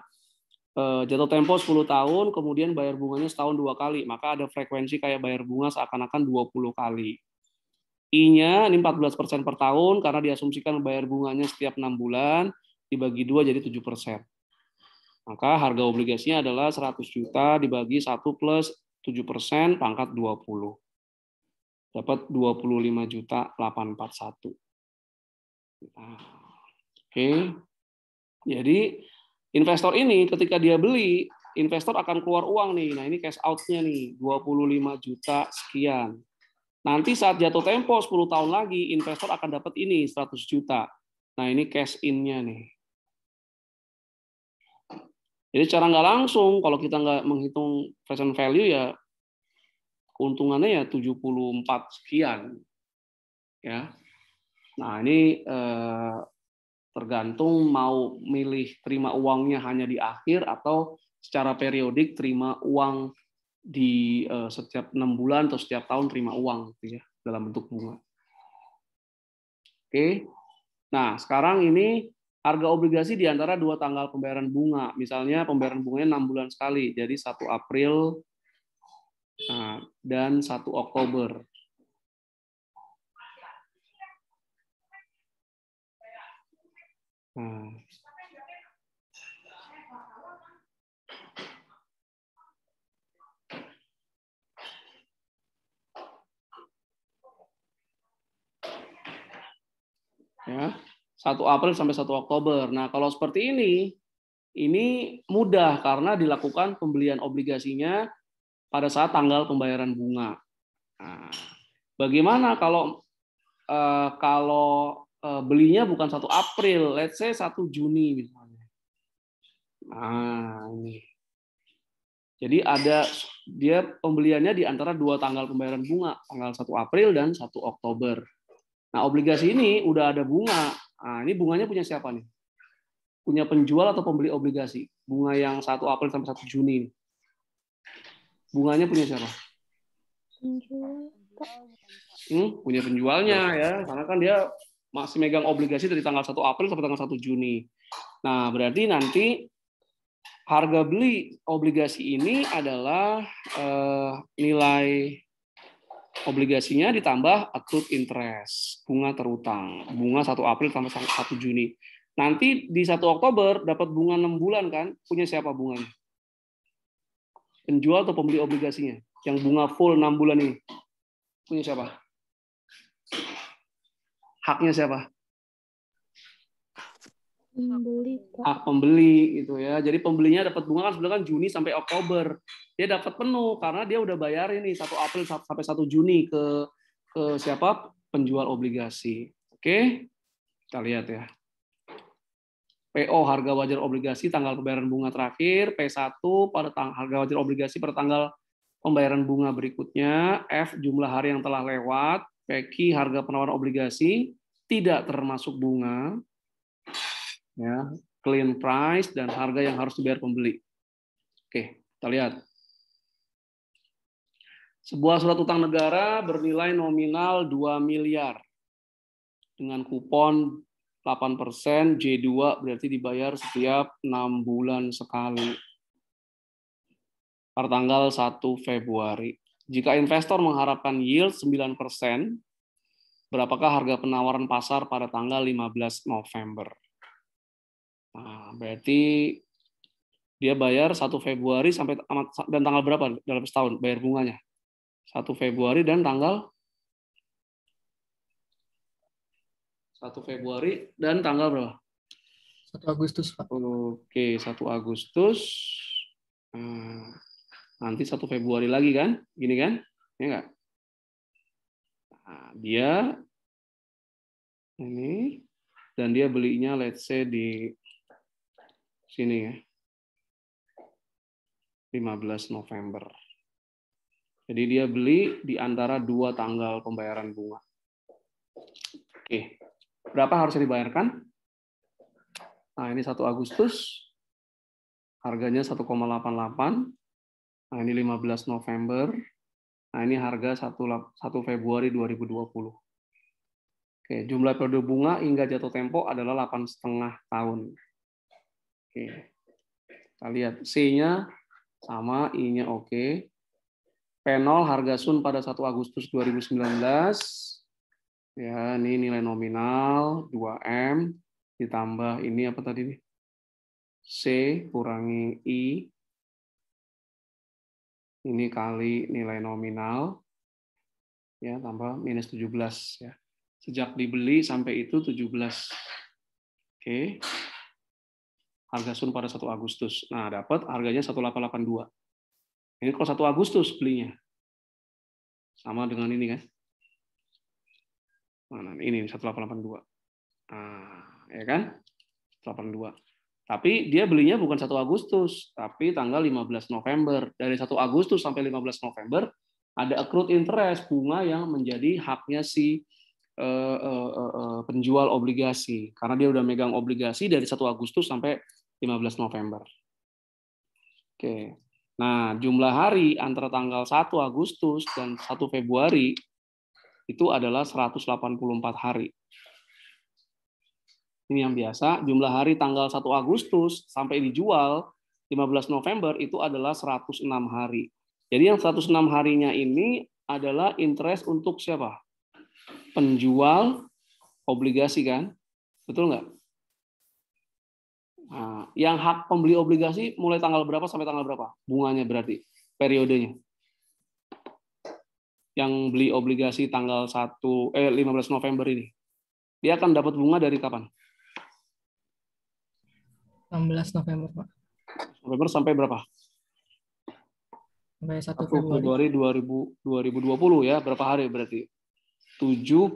eh, jatuh tempo 10 tahun, kemudian bayar bunganya setahun dua kali. Maka ada frekuensi kayak bayar bunga seakan-akan 20 kali. I-nya ini 14 persen per tahun karena diasumsikan bayar bunganya setiap enam bulan dibagi dua jadi 7 persen. Maka harga obligasinya adalah 100 juta dibagi 1 plus 7 persen pangkat 20. Dapat 25 juta 841. Nah, oke. Okay. Jadi investor ini ketika dia beli, investor akan keluar uang nih. Nah, ini cash out-nya nih, 25 juta sekian Nanti saat jatuh tempo 10 tahun lagi, investor akan dapat ini 100 juta. Nah ini cash in-nya nih. Jadi cara nggak langsung, kalau kita nggak menghitung present value ya keuntungannya ya 74 sekian. ya. Nah ini eh, tergantung mau milih terima uangnya hanya di akhir atau secara periodik terima uang di uh, setiap enam bulan atau setiap tahun terima uang gitu ya dalam bentuk bunga. Oke. Nah, sekarang ini harga obligasi di antara dua tanggal pembayaran bunga. Misalnya pembayaran bunganya enam bulan sekali, jadi satu April nah, dan satu Oktober. Nah, Ya, 1 April sampai 1 Oktober. Nah, kalau seperti ini, ini mudah karena dilakukan pembelian obligasinya pada saat tanggal pembayaran bunga. Nah, bagaimana kalau eh, kalau eh, belinya bukan 1 April, let's say 1 Juni misalnya. Nah, ini. Jadi ada dia pembeliannya di antara dua tanggal pembayaran bunga, tanggal 1 April dan 1 Oktober. Nah, obligasi ini udah ada bunga. Nah, ini bunganya punya siapa nih? Punya penjual atau pembeli obligasi? Bunga yang 1 April sampai 1 Juni ini. Bunganya punya siapa? Hmm, punya penjualnya ya. Karena kan dia masih megang obligasi dari tanggal 1 April sampai tanggal 1 Juni. Nah, berarti nanti harga beli obligasi ini adalah eh, nilai obligasinya ditambah accrued interest, bunga terutang. Bunga 1 April sampai 1 Juni. Nanti di 1 Oktober dapat bunga 6 bulan kan? Punya siapa bunganya? Penjual atau pembeli obligasinya? Yang bunga full 6 bulan ini. Punya siapa? Haknya siapa? pembeli ah pembeli itu ya jadi pembelinya dapat bunga kan sebenarnya kan Juni sampai Oktober dia dapat penuh karena dia udah bayar ini satu April sampai satu Juni ke ke siapa penjual obligasi oke kita lihat ya PO harga wajar obligasi tanggal pembayaran bunga terakhir P1 pada tanggal harga wajar obligasi pada tanggal pembayaran bunga berikutnya F jumlah hari yang telah lewat PQ harga penawaran obligasi tidak termasuk bunga ya clean price dan harga yang harus dibayar pembeli. Oke, kita lihat. Sebuah surat utang negara bernilai nominal 2 miliar dengan kupon 8% J2 berarti dibayar setiap 6 bulan sekali. Per tanggal 1 Februari. Jika investor mengharapkan yield 9%, berapakah harga penawaran pasar pada tanggal 15 November? Nah, berarti dia bayar 1 Februari sampai dan tanggal berapa dalam setahun bayar bunganya? 1 Februari dan tanggal 1 Februari dan tanggal berapa? 1 Agustus, Pak. Oke, 1 Agustus. Nah, nanti 1 Februari lagi kan? Gini kan? Ya enggak? Nah, dia ini dan dia belinya let's say di sini ya. 15 November. Jadi dia beli di antara dua tanggal pembayaran bunga. Oke. Berapa harus dibayarkan? Nah, ini 1 Agustus. Harganya 1,88. Nah, ini 15 November. Nah, ini harga 1 Februari 2020. Oke, jumlah periode bunga hingga jatuh tempo adalah 8,5 tahun. Oke. Kita lihat C-nya sama, I-nya oke. P0 harga Sun pada 1 Agustus 2019. Ya, ini nilai nominal 2M ditambah ini apa tadi nih? C kurangi I. Ini kali nilai nominal. Ya, tambah minus 17 ya. Sejak dibeli sampai itu 17. Oke. Okay harga Sun pada 1 Agustus. Nah, dapat harganya 1882. Ini kalau 1 Agustus belinya. Sama dengan ini kan. Mana ini 1882. Nah, ya kan? 182. Tapi dia belinya bukan 1 Agustus, tapi tanggal 15 November. Dari 1 Agustus sampai 15 November ada accrued interest bunga yang menjadi haknya si uh, uh, uh, penjual obligasi karena dia udah megang obligasi dari 1 Agustus sampai 15 November. Oke. Nah, jumlah hari antara tanggal 1 Agustus dan 1 Februari itu adalah 184 hari. Ini yang biasa, jumlah hari tanggal 1 Agustus sampai dijual 15 November itu adalah 106 hari. Jadi yang 106 harinya ini adalah interest untuk siapa? Penjual obligasi kan? Betul nggak? Nah, yang hak pembeli obligasi mulai tanggal berapa sampai tanggal berapa? Bunganya berarti periodenya. Yang beli obligasi tanggal 1 eh 15 November ini. Dia akan dapat bunga dari kapan? 16 November, Pak. November sampai berapa? Sampai 1 Februari 2000, 2020 ya, berapa hari berarti? 78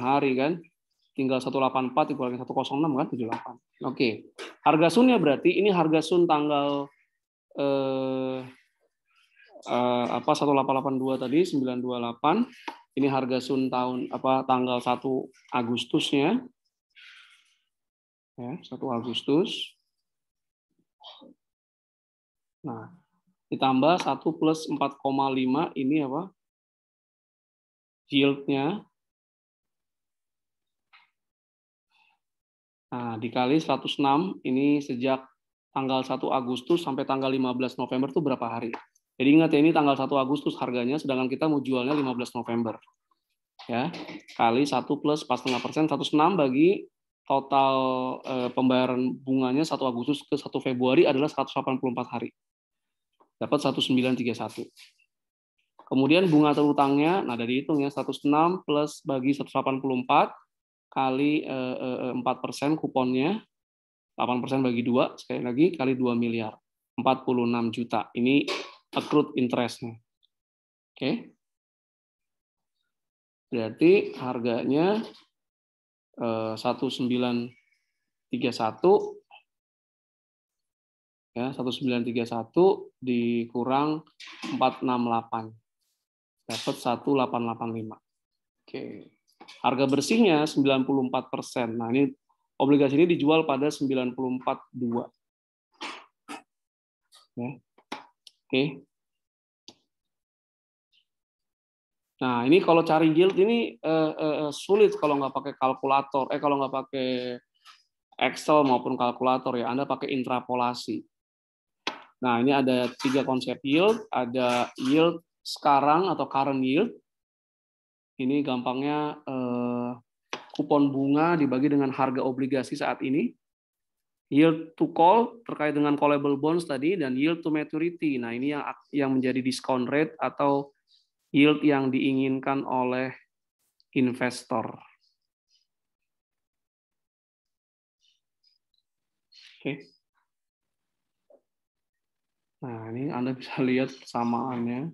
hari kan? tinggal 184 dikurangi 106 kan 78. Oke. Okay. Harga sunnya berarti ini harga sun tanggal eh, eh apa 1882 tadi 928. Ini harga sun tahun apa tanggal 1 Agustusnya. Ya, 1 Agustus. Nah, ditambah 1 plus 4,5 ini apa? Yieldnya Nah, dikali 106 ini sejak tanggal 1 Agustus sampai tanggal 15 November itu berapa hari? Jadi ingat ya ini tanggal 1 Agustus harganya, sedangkan kita mau jualnya 15 November. Ya, kali 1 plus pas tengah persen, 106 bagi total eh, pembayaran bunganya 1 Agustus ke 1 Februari adalah 184 hari. Dapat 1931. Kemudian bunga terutangnya, nah dari hitung ya, 106 plus bagi 184, kali eh, eh, eh, empat persen kuponnya delapan persen bagi dua sekali lagi kali dua miliar empat puluh enam juta ini accrued interestnya oke okay. berarti harganya satu sembilan tiga satu ya satu sembilan tiga satu dikurang empat enam delapan dapat satu delapan delapan lima oke okay. Harga bersihnya 94 persen. Nah ini obligasi ini dijual pada 94,2. Ya. Oke. Nah ini kalau cari yield ini eh, eh, eh, sulit kalau nggak pakai kalkulator. Eh kalau nggak pakai Excel maupun kalkulator ya. Anda pakai intrapolasi. Nah, ini ada tiga konsep yield. Ada yield sekarang atau current yield, ini gampangnya eh, kupon bunga dibagi dengan harga obligasi saat ini. Yield to call terkait dengan callable bonds tadi dan yield to maturity. Nah, ini yang yang menjadi discount rate atau yield yang diinginkan oleh investor. Oke. Okay. Nah, ini Anda bisa lihat kesamaannya.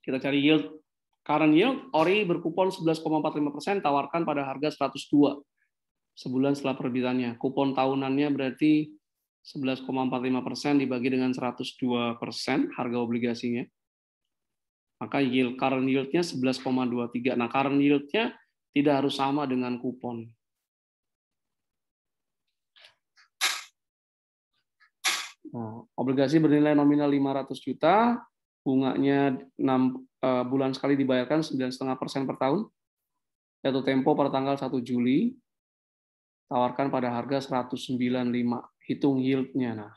Kita cari yield. Current yield, ORI berkupon 11,45%, tawarkan pada harga 102 sebulan setelah perbitannya. Kupon tahunannya berarti 11,45% dibagi dengan 102% harga obligasinya. Maka yield current yield-nya 11,23. Nah, current yieldnya tidak harus sama dengan kupon. Nah, obligasi bernilai nominal 500 juta, bunganya 6 uh, eh, bulan sekali dibayarkan 9,5% per tahun. Jatuh tempo pada tanggal 1 Juli. Tawarkan pada harga 195. Hitung yieldnya. Nah,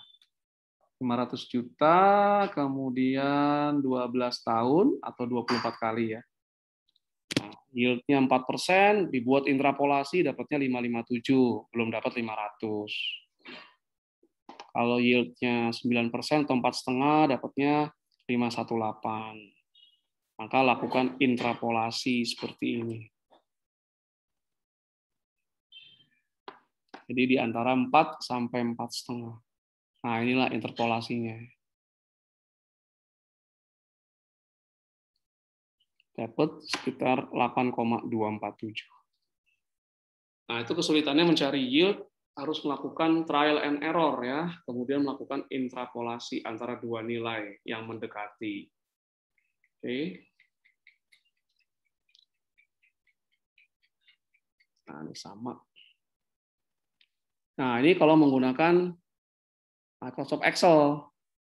500 juta, kemudian 12 tahun atau 24 kali ya. Nah, yieldnya 4%, dibuat intrapolasi dapatnya 557, belum dapat 500. Kalau yieldnya 9% atau 4,5 dapatnya 518. Maka lakukan intrapolasi seperti ini. Jadi di antara 4 sampai 4,5. Nah, inilah interpolasinya. Dapat sekitar 8,247. Nah, itu kesulitannya mencari yield harus melakukan trial and error ya, kemudian melakukan intrapolasi antara dua nilai yang mendekati. Oke. Nah, ini sama. Nah, ini kalau menggunakan Microsoft Excel.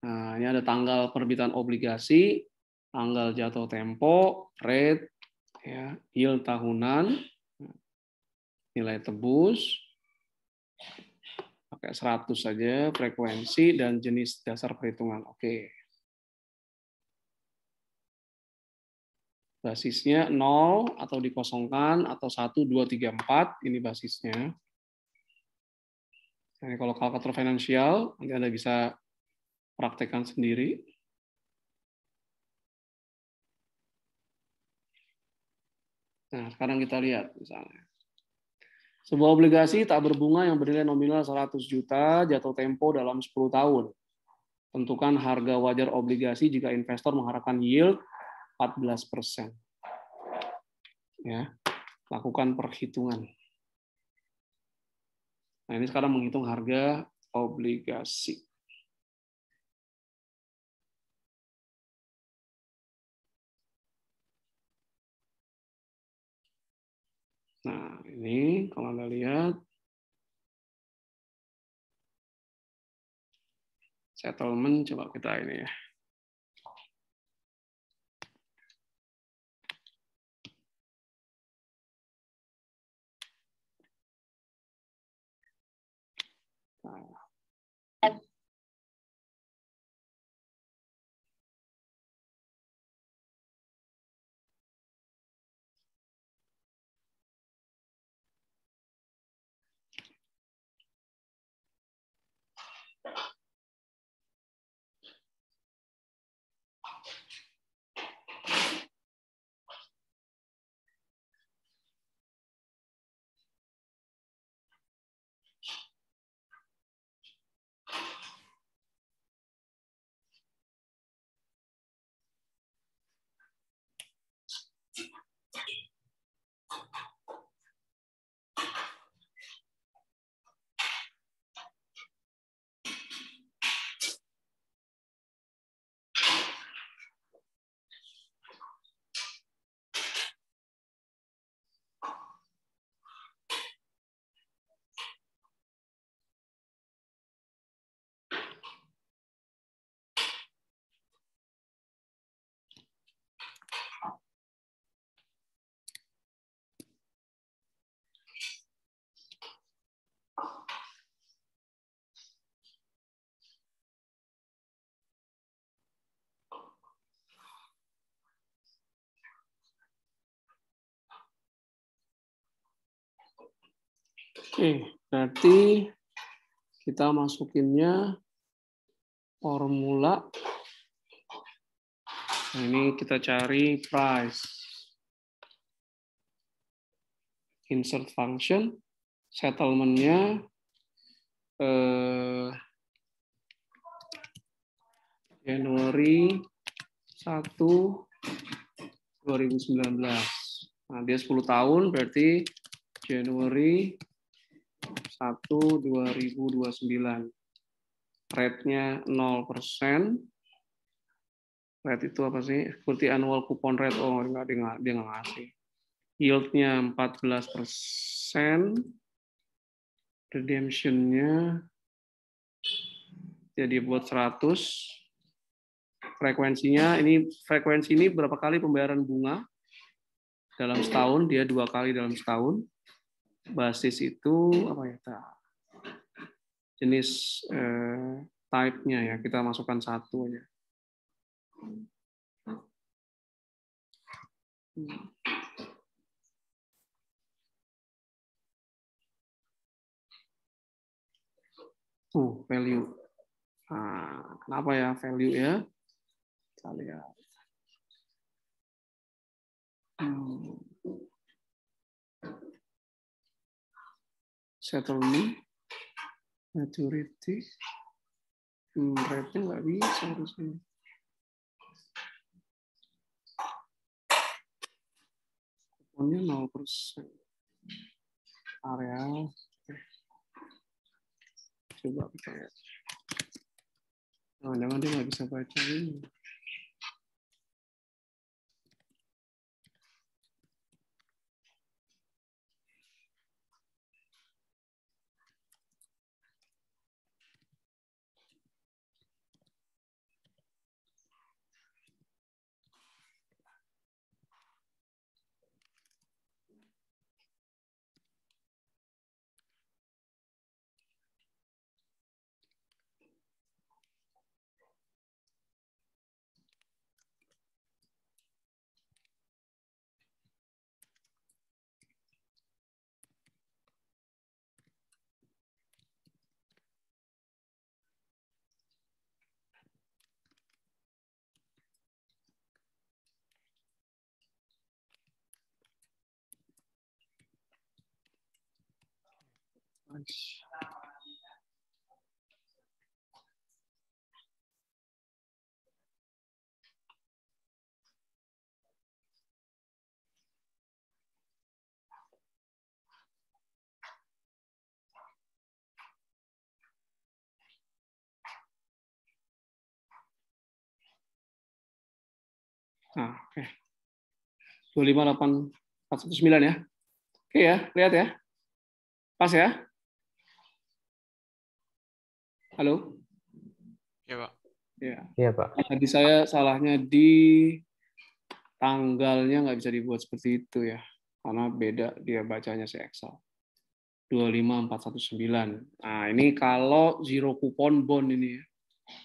Nah, ini ada tanggal perbitan obligasi, tanggal jatuh tempo, rate, ya, yield tahunan, nilai tebus, pakai 100 saja frekuensi dan jenis dasar perhitungan. Oke. Basisnya 0 atau dikosongkan atau 1 2 3 4 ini basisnya. Ini kalau kalkulator finansial nanti Anda bisa praktekkan sendiri. Nah, sekarang kita lihat misalnya. Sebuah obligasi tak berbunga yang bernilai nominal 100 juta jatuh tempo dalam 10 tahun. Tentukan harga wajar obligasi jika investor mengharapkan yield 14%. persen. Ya. Lakukan perhitungan. Nah, ini sekarang menghitung harga obligasi. Nah, ini kalau Anda lihat, settlement coba kita ini ya. Nah, Oke, berarti kita masukinnya formula. Nah, ini kita cari price. Insert function, settlementnya eh, Januari 1 2019. Nah, dia 10 tahun berarti Januari 1 2029. Rate-nya 0%. Rate itu apa sih? Seperti annual coupon rate. Oh, enggak, dia enggak, dia enggak ngasih. Yield-nya 14%. Redemption-nya jadi buat 100 frekuensinya ini frekuensi ini berapa kali pembayaran bunga dalam setahun dia dua kali dalam setahun basis itu apa ya ta? jenis eh, type-nya ya kita masukkan satu aja uh value nah, kenapa ya value ya kita lihat hmm. settlement maturity hmm, rating nggak bisa harusnya kuponnya nol persen areal coba kita lihat jangan-jangan dia nggak bisa baca ini conference. Nah, oke. Okay. 25, 8, sembilan ya. Oke okay ya, lihat ya. Pas ya. Halo? Iya, Pak. Ya. Iya, Pak. Nah, tadi saya salahnya di tanggalnya nggak bisa dibuat seperti itu ya. Karena beda dia bacanya si Excel. 25419. Nah, ini kalau zero kupon bond ini ya.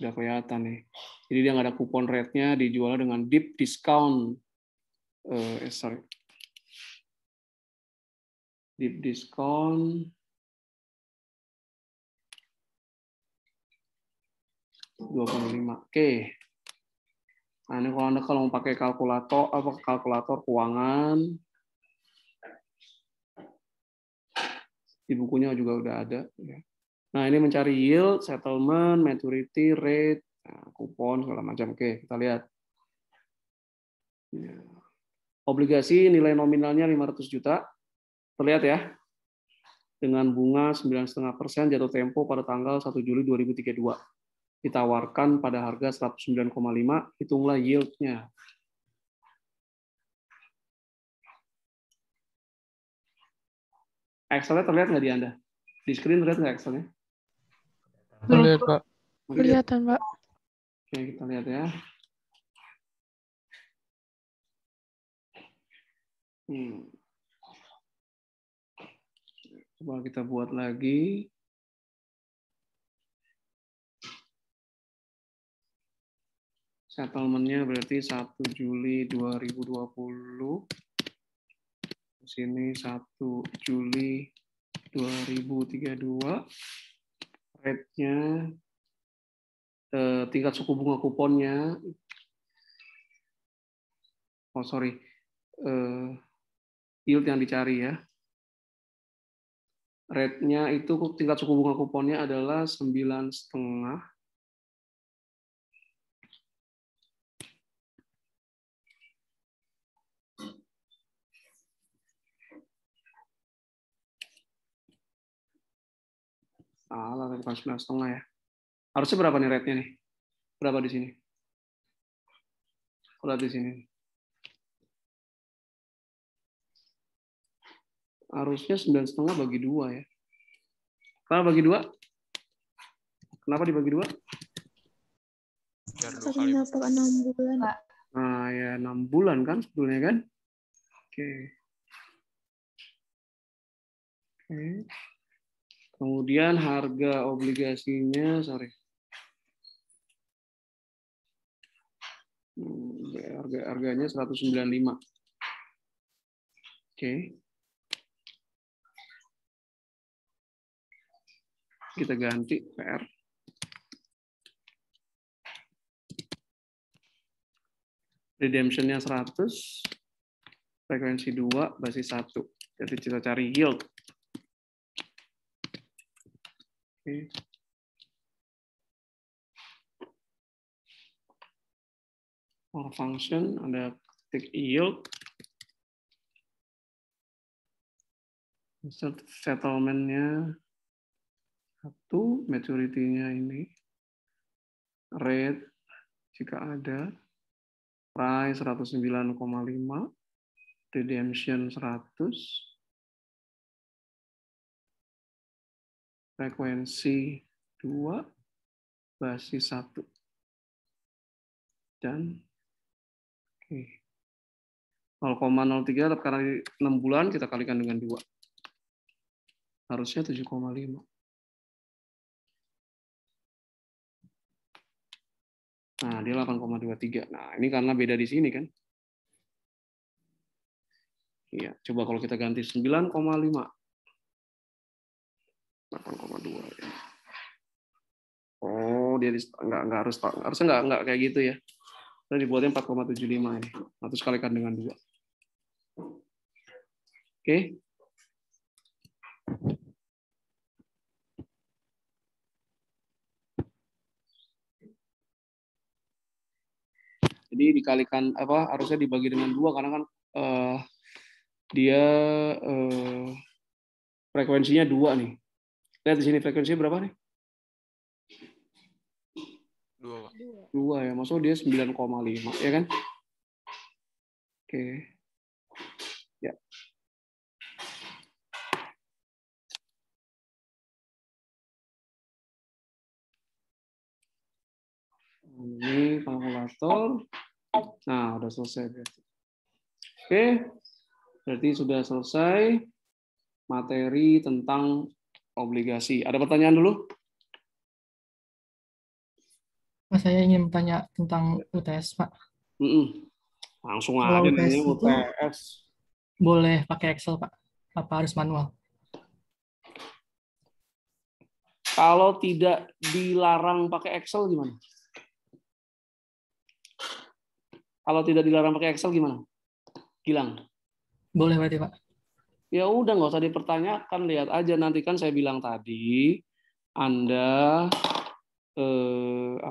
Udah kelihatan nih. Jadi dia nggak ada kupon rate-nya, dijual dengan deep discount. Eh, eh sorry. Deep discount 25. Oke. Nah, ini kalau Anda kalau mau pakai kalkulator apa kalkulator keuangan di bukunya juga udah ada ya. Nah, ini mencari yield, settlement, maturity rate, nah, kupon segala macam. Oke, kita lihat. Ya. Obligasi nilai nominalnya 500 juta. Terlihat ya. Dengan bunga 9,5% jatuh tempo pada tanggal 1 Juli 2032 ditawarkan pada harga 109,5, hitunglah yield-nya. Excel-nya terlihat nggak di Anda? Di screen terlihat nggak Excel-nya? Terlihat, Pak. Kelihatan, Pak. Oke, kita lihat ya. Hmm. Coba kita buat lagi. Settlementnya berarti 1 Juli 2020. Di sini 1 Juli 2032. Rate-nya, eh, tingkat suku bunga kuponnya. Oh, sorry. Eh, yield yang dicari ya rate-nya itu tingkat suku bunga kuponnya adalah sembilan setengah Salah, bukan sembilan setengah ya. Harusnya berapa nih rate-nya nih? Berapa di sini? Kalau di sini. Harusnya sembilan setengah bagi dua ya. Kenapa bagi dua? Kenapa dibagi dua? Karena dua enam bulan. Nah ya enam bulan kan sebetulnya kan. Oke. Okay. Oke. Okay. Kemudian harga obligasinya, sorry. Hmm, harga, harganya 195. Oke. Okay. Kita ganti PR. Redemption-nya 100, frekuensi 2, basis 1. Jadi kita cari yield. Okay. For function, ada ketik yield. set settlementnya satu, maturity-nya ini. Rate, jika ada. Price 109,5. Redemption 100. frekuensi 2 basis 1. Dan oke. Okay. 0,03 karena 6 bulan kita kalikan dengan 2. Harusnya 7,5. Nah, dia 8,23. Nah, ini karena beda di sini kan. Iya, coba kalau kita ganti 9,5. 8,2 ya. Oh, dia nggak nggak harus harusnya nggak nggak kayak gitu ya. Kita dibuatnya 4,75 ini. Atau ya. kalikan dengan dua. Oke. Okay. Jadi dikalikan apa harusnya dibagi dengan dua karena kan uh, dia uh, frekuensinya dua nih. Lihat di sini frekuensinya berapa nih? Dua. Dua ya, maksud dia 9,5 ya kan? Oke. Ya. Ini kalkulator. Nah, udah selesai berarti. Oke, berarti sudah selesai materi tentang obligasi. Ada pertanyaan dulu? Mas, saya ingin bertanya tentang UTS, Pak. Mm -mm. Langsung Kalau aja UTS, UTS. Boleh pakai Excel, Pak? Apa harus manual? Kalau tidak dilarang pakai Excel gimana? Kalau tidak dilarang pakai Excel gimana? Gilang. Boleh berarti, Pak. Ya udah nggak usah dipertanyakan, lihat aja nanti kan saya bilang tadi Anda eh,